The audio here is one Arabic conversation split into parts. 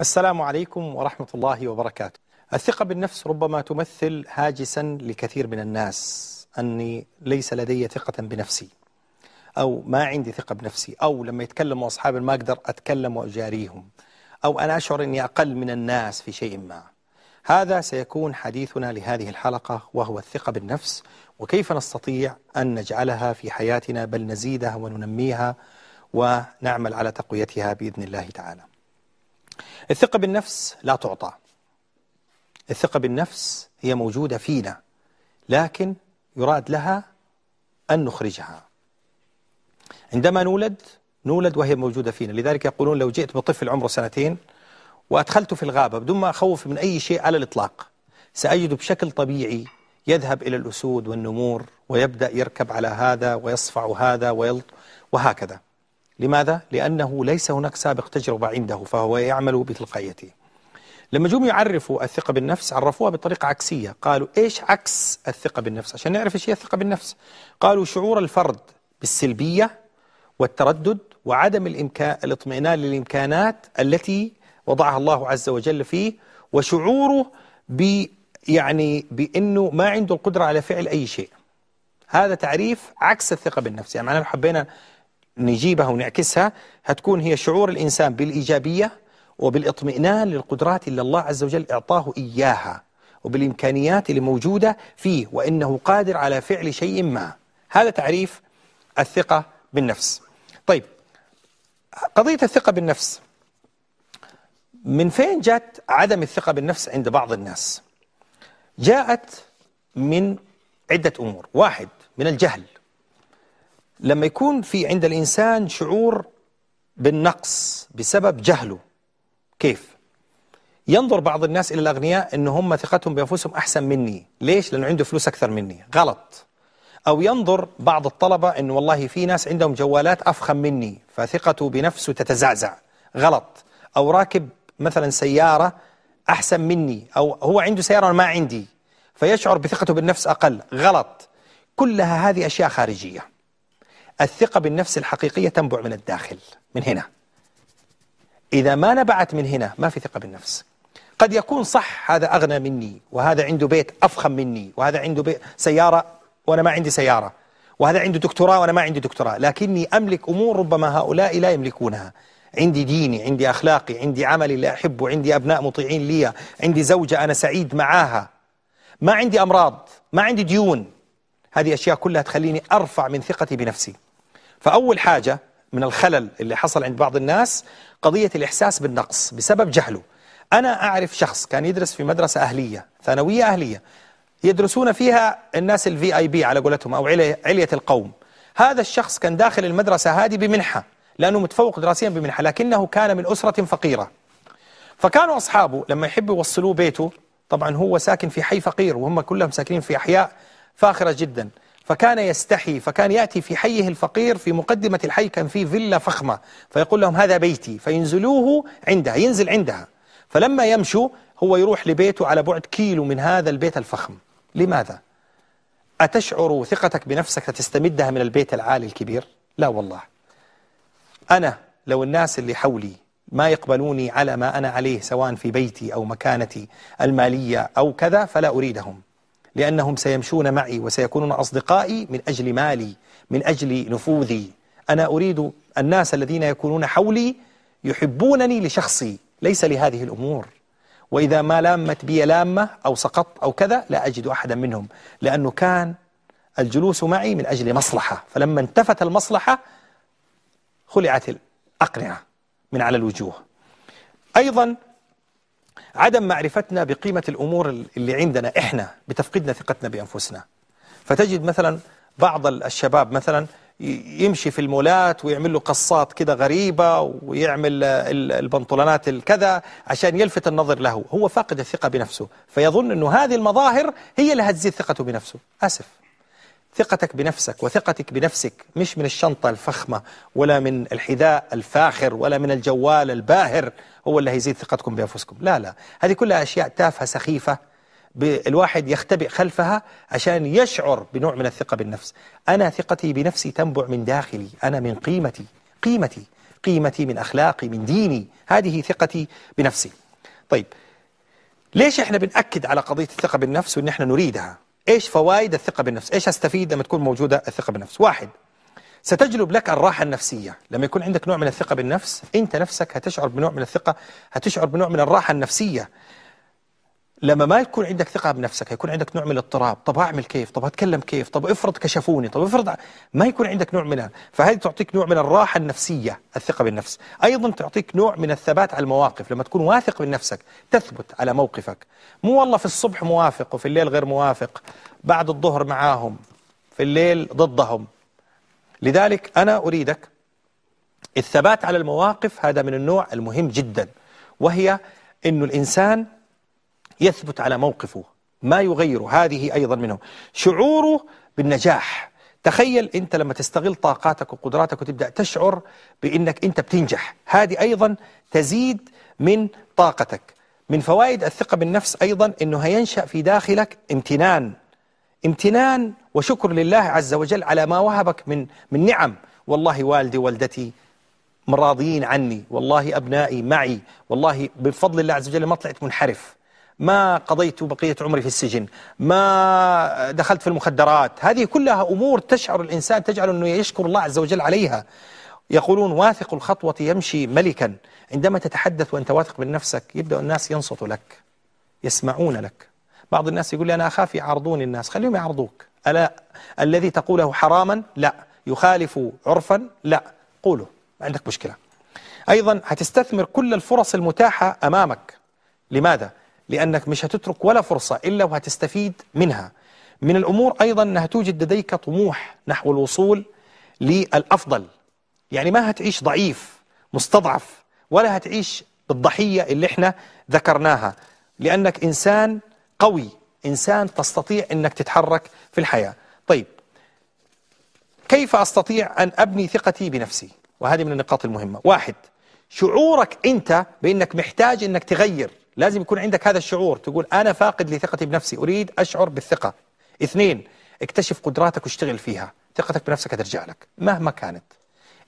السلام عليكم ورحمة الله وبركاته الثقة بالنفس ربما تمثل هاجسا لكثير من الناس أني ليس لدي ثقة بنفسي أو ما عندي ثقة بنفسي أو لما يتكلموا أصحابي ما أقدر أتكلم وأجاريهم أو أنا أشعر أني أقل من الناس في شيء ما هذا سيكون حديثنا لهذه الحلقة وهو الثقة بالنفس وكيف نستطيع أن نجعلها في حياتنا بل نزيدها وننميها ونعمل على تقويتها بإذن الله تعالى الثقة بالنفس لا تعطى الثقة بالنفس هي موجودة فينا لكن يراد لها أن نخرجها عندما نولد نولد وهي موجودة فينا لذلك يقولون لو جئت بطفل عمره سنتين وأدخلته في الغابة بدون ما أخوف من أي شيء على الإطلاق سأجد بشكل طبيعي يذهب إلى الأسود والنمور ويبدأ يركب على هذا ويصفع هذا ويلط وهكذا لماذا؟ لأنه ليس هناك سابق تجربة عنده فهو يعمل بتلقائيته لما جم يعرفوا الثقة بالنفس عرفوها بطريقة عكسية قالوا إيش عكس الثقة بالنفس عشان نعرف إيش هي الثقة بالنفس قالوا شعور الفرد بالسلبية والتردد وعدم الإمكان الاطمئنان للإمكانات التي وضعها الله عز وجل فيه وشعوره ب يعني بأنه ما عنده القدرة على فعل أي شيء هذا تعريف عكس الثقة بالنفس يعني معناه حبينا نجيبها ونعكسها هتكون هي شعور الإنسان بالإيجابية وبالاطمئنان للقدرات اللي الله عز وجل إعطاه إياها وبالإمكانيات اللي موجودة فيه وإنه قادر على فعل شيء ما هذا تعريف الثقة بالنفس طيب قضية الثقة بالنفس من فين جاءت عدم الثقة بالنفس عند بعض الناس جاءت من عدة أمور واحد من الجهل لما يكون في عند الإنسان شعور بالنقص بسبب جهله كيف؟ ينظر بعض الناس إلى الأغنياء أن هم ثقتهم بأنفسهم أحسن مني ليش؟ لأنه عنده فلوس أكثر مني غلط أو ينظر بعض الطلبة أن والله في ناس عندهم جوالات أفخم مني فثقته بنفسه تتزعزع غلط أو راكب مثلا سيارة أحسن مني أو هو عنده سيارة ما عندي فيشعر بثقته بالنفس أقل غلط كلها هذه أشياء خارجية الثقة بالنفس الحقيقية تنبع من الداخل من هنا إذا ما نبعت من هنا ما في ثقة بالنفس قد يكون صح هذا أغنى مني وهذا عنده بيت أفخم مني وهذا عنده بيت سيارة وأنا ما عندي سيارة وهذا عنده دكتوراه وأنا ما عندي دكتوراه لكني أملك أمور ربما هؤلاء لا يملكونها عندي ديني عندي أخلاقي عندي عملي اللي أحبه عندي أبناء مطيعين لي عندي زوجة أنا سعيد معاها ما عندي أمراض ما عندي ديون هذه أشياء كلها تخليني أرفع من ثقتي بنفسي فأول حاجة من الخلل اللي حصل عند بعض الناس قضية الإحساس بالنقص بسبب جهله أنا أعرف شخص كان يدرس في مدرسة أهلية ثانوية أهلية يدرسون فيها الناس الفي اي بي على قولتهم أو علية القوم هذا الشخص كان داخل المدرسة هذه بمنحة لأنه متفوق دراسيا بمنحة لكنه كان من أسرة فقيرة فكانوا أصحابه لما يحبوا يوصلوه بيته طبعا هو ساكن في حي فقير وهم كلهم ساكنين في أحياء فاخرة جدا فكان يستحي فكان يأتي في حيه الفقير في مقدمة الحي كان في فيلا فخمة فيقول لهم هذا بيتي فينزلوه عندها ينزل عندها فلما يمشوا هو يروح لبيته على بعد كيلو من هذا البيت الفخم لماذا؟ أتشعر ثقتك بنفسك تستمدها من البيت العالي الكبير؟ لا والله أنا لو الناس اللي حولي ما يقبلوني على ما أنا عليه سواء في بيتي أو مكانتي المالية أو كذا فلا أريدهم لأنهم سيمشون معي وسيكونون أصدقائي من أجل مالي من أجل نفوذي أنا أريد الناس الذين يكونون حولي يحبونني لشخصي ليس لهذه الأمور وإذا ما لامت بي لامة أو سقطت أو كذا لا أجد أحدا منهم لأنه كان الجلوس معي من أجل مصلحة فلما انتفت المصلحة خلعت الأقنعة من على الوجوه أيضا عدم معرفتنا بقيمة الأمور اللي عندنا إحنا بتفقدنا ثقتنا بأنفسنا فتجد مثلا بعض الشباب مثلا يمشي في المولات ويعمل له قصات كده غريبة ويعمل البنطلونات الكذا عشان يلفت النظر له هو فاقد الثقة بنفسه فيظن أنه هذه المظاهر هي اللي هتزيد ثقته بنفسه أسف ثقتك بنفسك وثقتك بنفسك مش من الشنطة الفخمة ولا من الحذاء الفاخر ولا من الجوال الباهر هو اللي هيزيد ثقتكم بأنفسكم لا لا هذه كلها أشياء تافهة سخيفة الواحد يختبئ خلفها عشان يشعر بنوع من الثقة بالنفس أنا ثقتي بنفسي تنبع من داخلي أنا من قيمتي قيمتي قيمتي من أخلاقي من ديني هذه ثقتي بنفسي طيب ليش احنا بنأكد على قضية الثقة بالنفس وان احنا نريدها ايش فوائد الثقه بالنفس ايش استفيد لما تكون موجوده الثقه بالنفس واحد ستجلب لك الراحة النفسية لما يكون عندك نوع من الثقة بالنفس أنت نفسك هتشعر بنوع من الثقة هتشعر بنوع من الراحة النفسية لما ما يكون عندك ثقة بنفسك يكون عندك نوع من الاضطراب طب أعمل كيف طب أتكلم كيف طب افرض كشفوني طب افرض ما يكون عندك نوع من فهذه تعطيك نوع من الراحة النفسية الثقة بالنفس أيضا تعطيك نوع من الثبات على المواقف لما تكون واثق من نفسك تثبت على موقفك مو والله في الصبح موافق وفي الليل غير موافق بعد الظهر معاهم في الليل ضدهم لذلك أنا أريدك الثبات على المواقف هذا من النوع المهم جدا وهي أنه الإنسان يثبت على موقفه ما يغيره هذه أيضا منه شعوره بالنجاح تخيل أنت لما تستغل طاقاتك وقدراتك وتبدأ تشعر بأنك أنت بتنجح هذه أيضا تزيد من طاقتك من فوائد الثقة بالنفس أيضا أنه هينشأ في داخلك امتنان امتنان وشكر لله عز وجل على ما وهبك من من نعم والله والدي والدتي راضيين عني والله أبنائي معي والله بفضل الله عز وجل ما طلعت منحرف ما قضيت بقية عمري في السجن ما دخلت في المخدرات هذه كلها أمور تشعر الإنسان تجعل أنه يشكر الله عز وجل عليها يقولون واثق الخطوة يمشي ملكا عندما تتحدث وأنت واثق من نفسك يبدأ الناس ينصتوا لك يسمعون لك بعض الناس يقول لي أنا أخاف يعرضون الناس خليهم يعرضوك ألا الذي تقوله حراما لا يخالف عرفا لا قوله ما عندك مشكلة أيضا هتستثمر كل الفرص المتاحة أمامك لماذا؟ لأنك مش هتترك ولا فرصة إلا وهتستفيد منها من الأمور أيضا أنها توجد لديك طموح نحو الوصول للأفضل يعني ما هتعيش ضعيف مستضعف ولا هتعيش بالضحية اللي احنا ذكرناها لأنك إنسان قوي إنسان تستطيع أنك تتحرك في الحياة طيب كيف أستطيع أن أبني ثقتي بنفسي وهذه من النقاط المهمة واحد شعورك أنت بأنك محتاج أنك تغير لازم يكون عندك هذا الشعور تقول أنا فاقد لثقتي بنفسي أريد أشعر بالثقة اثنين اكتشف قدراتك واشتغل فيها ثقتك بنفسك هترجع لك مهما كانت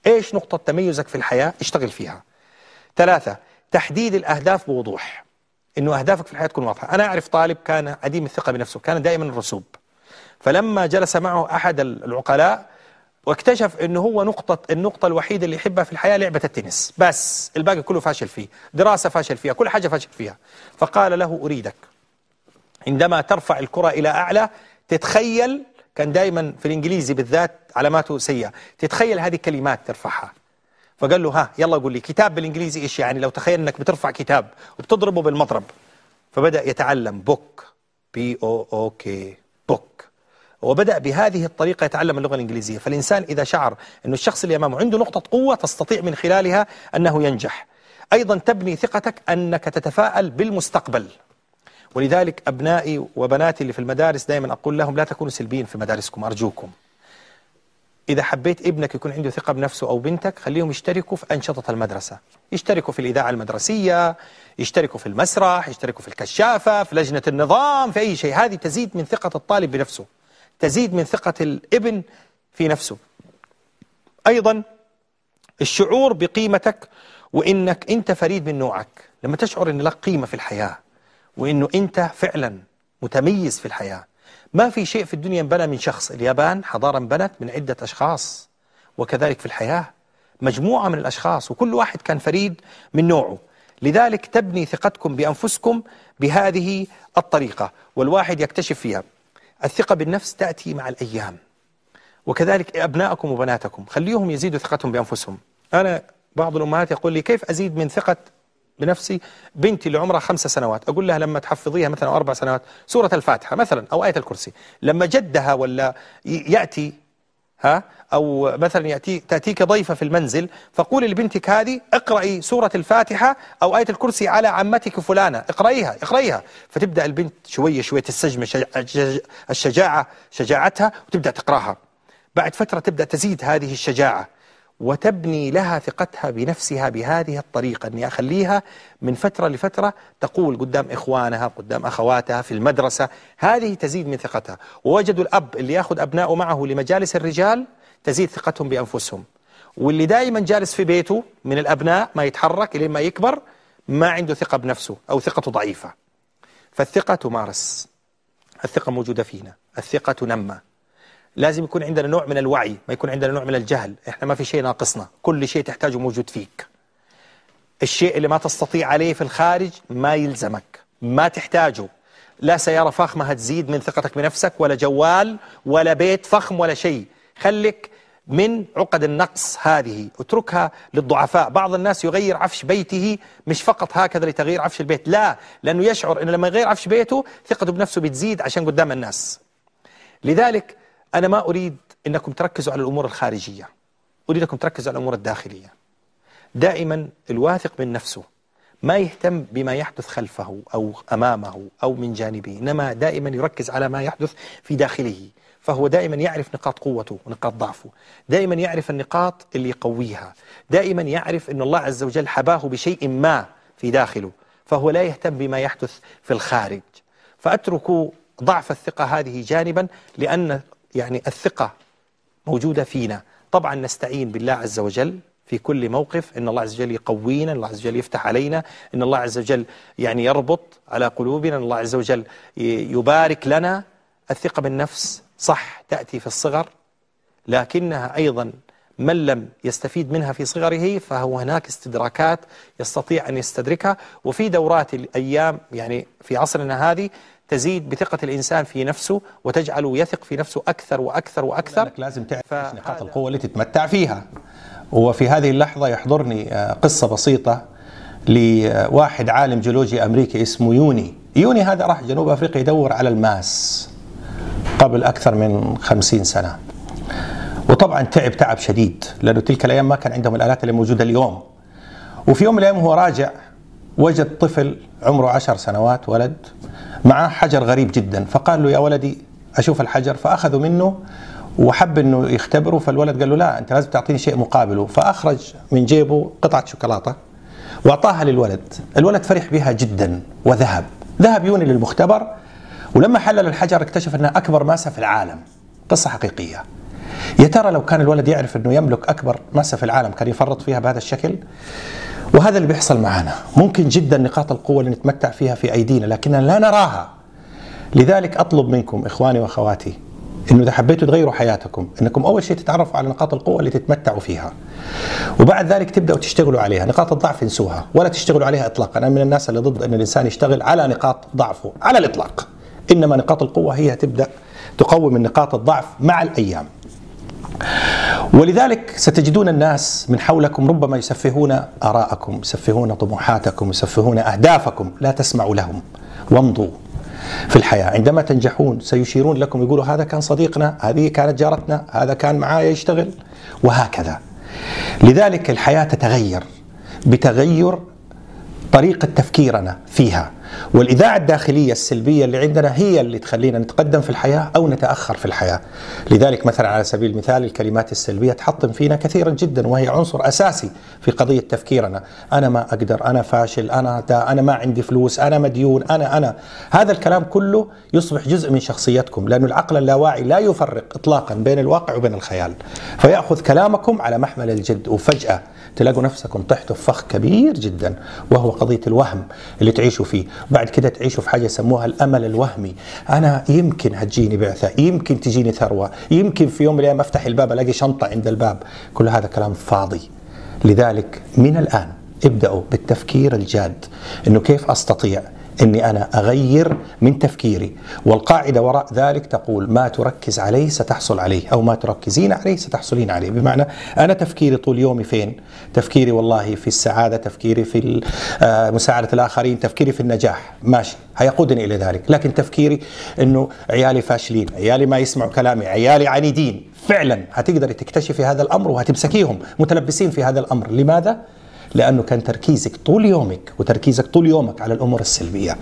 ايش نقطة تميزك في الحياة اشتغل فيها ثلاثة تحديد الأهداف بوضوح انه اهدافك في الحياه تكون واضحه، انا اعرف طالب كان عديم الثقه بنفسه، كان دائما رسوب. فلما جلس معه احد العقلاء واكتشف ان هو نقطة النقطة الوحيدة اللي يحبها في الحياة لعبة التنس بس الباقي كله فاشل فيه دراسة فاشل فيها كل حاجة فاشل فيها فقال له أريدك عندما ترفع الكرة إلى أعلى تتخيل كان دائما في الإنجليزي بالذات علاماته سيئة تتخيل هذه الكلمات ترفعها فقال له ها يلا قول لي كتاب بالإنجليزي إيش يعني لو تخيل أنك بترفع كتاب وبتضربه بالمضرب فبدأ يتعلم بوك بي أو أو كي بوك وبدأ بهذه الطريقة يتعلم اللغة الإنجليزية فالإنسان إذا شعر أن الشخص اللي أمامه عنده نقطة قوة تستطيع من خلالها أنه ينجح أيضا تبني ثقتك أنك تتفائل بالمستقبل ولذلك أبنائي وبناتي اللي في المدارس دائما أقول لهم لا تكونوا سلبيين في مدارسكم أرجوكم إذا حبيت ابنك يكون عنده ثقة بنفسه أو بنتك خليهم يشتركوا في أنشطة المدرسة يشتركوا في الإذاعة المدرسية يشتركوا في المسرح يشتركوا في الكشافة في لجنة النظام في أي شيء هذه تزيد من ثقة الطالب بنفسه تزيد من ثقة الابن في نفسه أيضا الشعور بقيمتك وإنك أنت فريد من نوعك لما تشعر أن لك قيمة في الحياة وإنه أنت فعلا متميز في الحياة ما في شيء في الدنيا انبنى من شخص اليابان حضارة انبنت من عدة أشخاص وكذلك في الحياة مجموعة من الأشخاص وكل واحد كان فريد من نوعه لذلك تبني ثقتكم بأنفسكم بهذه الطريقة والواحد يكتشف فيها الثقة بالنفس تأتي مع الأيام وكذلك أبنائكم وبناتكم خليهم يزيدوا ثقتهم بأنفسهم أنا بعض الأمهات يقول لي كيف أزيد من ثقة بنفسي بنتي اللي عمرها خمس سنوات أقول لها لما تحفظيها مثلا أو أربع سنوات سورة الفاتحة مثلا أو آية الكرسي لما جدها ولا يأتي ها أو مثلا يأتي تأتيك ضيفة في المنزل فقولي لبنتك هذه اقرأي سورة الفاتحة أو آية الكرسي على عمتك فلانة اقرأيها اقرأيها فتبدأ البنت شوية شوية تستجمع الشجاعة شجاعتها وتبدأ تقرأها بعد فترة تبدأ تزيد هذه الشجاعة وتبني لها ثقتها بنفسها بهذه الطريقة أني أخليها من فترة لفترة تقول قدام إخوانها قدام أخواتها في المدرسة هذه تزيد من ثقتها ووجدوا الأب اللي يأخذ أبنائه معه لمجالس الرجال تزيد ثقتهم بأنفسهم واللي دائما جالس في بيته من الأبناء ما يتحرك إلى ما يكبر ما عنده ثقة بنفسه أو ثقته ضعيفة فالثقة تمارس الثقة موجودة فينا الثقة تنمى لازم يكون عندنا نوع من الوعي ما يكون عندنا نوع من الجهل احنا ما في شيء ناقصنا كل شيء تحتاجه موجود فيك الشيء اللي ما تستطيع عليه في الخارج ما يلزمك ما تحتاجه لا سيارة فخمة هتزيد من ثقتك بنفسك ولا جوال ولا بيت فخم ولا شيء خلك من عقد النقص هذه اتركها للضعفاء بعض الناس يغير عفش بيته مش فقط هكذا لتغيير عفش البيت لا لأنه يشعر أنه لما يغير عفش بيته ثقته بنفسه بتزيد عشان قدام الناس لذلك أنا ما أريد أنكم تركزوا على الأمور الخارجية أريد أنكم تركزوا على الأمور الداخلية دائما الواثق من نفسه ما يهتم بما يحدث خلفه أو أمامه أو من جانبه إنما دائما يركز على ما يحدث في داخله فهو دائما يعرف نقاط قوته ونقاط ضعفه دائما يعرف النقاط اللي يقويها دائما يعرف أن الله عز وجل حباه بشيء ما في داخله فهو لا يهتم بما يحدث في الخارج فأتركوا ضعف الثقة هذه جانبا لأن يعني الثقة موجودة فينا طبعا نستعين بالله عز وجل في كل موقف إن الله عز وجل يقوينا إن الله عز وجل يفتح علينا إن الله عز وجل يعني يربط على قلوبنا إن الله عز وجل يبارك لنا الثقة بالنفس صح تأتي في الصغر لكنها أيضا من لم يستفيد منها في صغره فهو هناك استدراكات يستطيع أن يستدركها وفي دورات الأيام يعني في عصرنا هذه تزيد بثقة الإنسان في نفسه وتجعله يثق في نفسه أكثر وأكثر وأكثر لأنك لازم تعرف نقاط القوة التي تتمتع فيها وفي هذه اللحظة يحضرني آه، قصة بسيطة لواحد عالم جيولوجي أمريكي اسمه يوني يوني هذا راح جنوب أفريقيا يدور على الماس قبل أكثر من خمسين سنة وطبعا تعب تعب شديد لأنه تلك الأيام ما كان عندهم الآلات اللي موجودة اليوم وفي يوم من الأيام هو راجع وجد طفل عمره عشر سنوات ولد معاه حجر غريب جدا فقال له يا ولدي أشوف الحجر فأخذوا منه وحب انه يختبره فالولد قال له لا انت لازم تعطيني شيء مقابله فاخرج من جيبه قطعه شوكولاته واعطاها للولد الولد فرح بها جدا وذهب ذهب يوني للمختبر ولما حلل الحجر اكتشف انها اكبر ماسه في العالم قصه حقيقيه يا ترى لو كان الولد يعرف انه يملك اكبر ماسه في العالم كان يفرط فيها بهذا الشكل وهذا اللي بيحصل معنا ممكن جدا نقاط القوة اللي نتمتع فيها في أيدينا لكننا لا نراها لذلك أطلب منكم إخواني وأخواتي انه اذا حبيتوا تغيروا حياتكم انكم اول شيء تتعرفوا على نقاط القوه اللي تتمتعوا فيها وبعد ذلك تبداوا تشتغلوا عليها نقاط الضعف انسوها ولا تشتغلوا عليها اطلاقا انا من الناس اللي ضد ان الانسان يشتغل على نقاط ضعفه على الاطلاق انما نقاط القوه هي تبدا تقوم من نقاط الضعف مع الايام ولذلك ستجدون الناس من حولكم ربما يسفهون آراءكم يسفهون طموحاتكم يسفهون أهدافكم لا تسمعوا لهم وامضوا في الحياة عندما تنجحون سيشيرون لكم يقولوا هذا كان صديقنا هذه كانت جارتنا هذا كان معايا يشتغل وهكذا لذلك الحياة تتغير بتغير طريقة تفكيرنا فيها والإذاعة الداخلية السلبية اللي عندنا هي اللي تخلينا نتقدم في الحياة أو نتأخر في الحياة لذلك مثلا على سبيل المثال الكلمات السلبية تحطم فينا كثيرا جدا وهي عنصر أساسي في قضية تفكيرنا أنا ما أقدر أنا فاشل أنا دا أنا ما عندي فلوس أنا مديون أنا أنا هذا الكلام كله يصبح جزء من شخصيتكم لأن العقل اللاواعي لا يفرق إطلاقا بين الواقع وبين الخيال فيأخذ كلامكم على محمل الجد وفجأة تلاقوا نفسكم طحتوا في فخ كبير جدا وهو قضية الوهم اللي تعيشوا فيه بعد كده تعيشوا في حاجه يسموها الامل الوهمي انا يمكن هتجيني بعثه يمكن تجيني ثروه يمكن في يوم من الايام افتح الباب الاقي شنطه عند الباب كل هذا كلام فاضي لذلك من الان ابداوا بالتفكير الجاد انه كيف استطيع اني انا اغير من تفكيري والقاعده وراء ذلك تقول ما تركز عليه ستحصل عليه او ما تركزين عليه ستحصلين عليه بمعنى انا تفكيري طول يومي فين تفكيري والله في السعاده تفكيري في آه، مساعده الاخرين تفكيري في النجاح ماشي هيقودني الى ذلك لكن تفكيري انه عيالي فاشلين عيالي ما يسمعوا كلامي عيالي عنيدين فعلا هتقدري تكتشفي هذا الامر وهتمسكيهم متلبسين في هذا الامر لماذا لأنه كان تركيزك طول يومك وتركيزك طول يومك على الأمور السلبية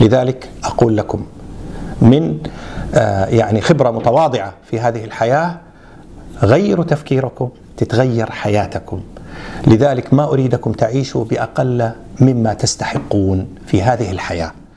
لذلك أقول لكم من آه، يعني خبرة متواضعة في هذه الحياة غيروا تفكيركم تتغير حياتكم لذلك ما أريدكم تعيشوا بأقل مما تستحقون في هذه الحياة